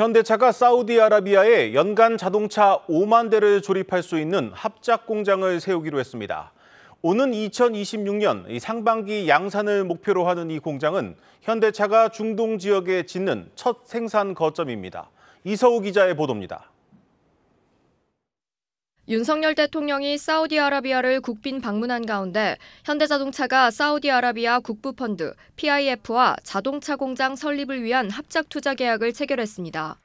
현대차가 사우디아라비아에 연간 자동차 5만 대를 조립할 수 있는 합작 공장을 세우기로 했습니다. 오는 2026년 상반기 양산을 목표로 하는 이 공장은 현대차가 중동 지역에 짓는 첫 생산 거점입니다. 이서우 기자의 보도입니다. 윤석열 대통령이 사우디아라비아를 국빈 방문한 가운데 현대자동차가 사우디아라비아 국부펀드 PIF와 자동차 공장 설립을 위한 합작 투자 계약을 체결했습니다.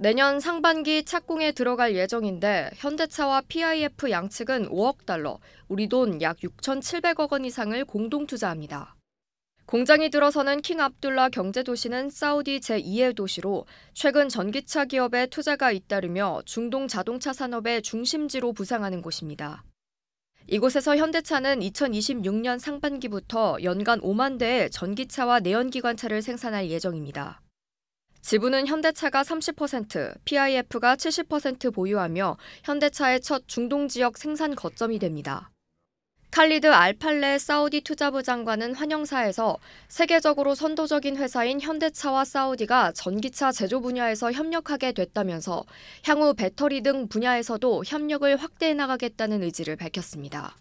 내년 상반기 착공에 들어갈 예정인데 현대차와 PIF 양측은 5억 달러, 우리 돈 약 6,700억 원 이상을 공동 투자합니다. 공장이 들어서는 킹 압둘라 경제도시는 사우디 제2의 도시로 최근 전기차 기업의 투자가 잇따르며 중동 자동차 산업의 중심지로 부상하는 곳입니다. 이곳에서 현대차는 2026년 상반기부터 연간 5만 대의 전기차와 내연기관차를 생산할 예정입니다. 지분은 현대차가 30%, PIF가 70% 보유하며 현대차의 첫 중동 지역 생산 거점이 됩니다. 칼리드 알팔레 사우디 투자부 장관은 환영사에서 세계적으로 선도적인 회사인 현대차와 사우디가 전기차 제조 분야에서 협력하게 됐다면서 향후 배터리 등 분야에서도 협력을 확대해 나가겠다는 의지를 밝혔습니다.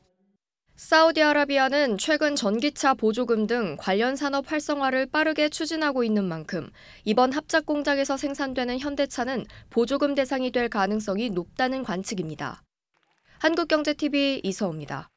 사우디아라비아는 최근 전기차 보조금 등 관련 산업 활성화를 빠르게 추진하고 있는 만큼 이번 합작 공장에서 생산되는 현대차는 보조금 대상이 될 가능성이 높다는 관측입니다. 한국경제TV 이서우입니다.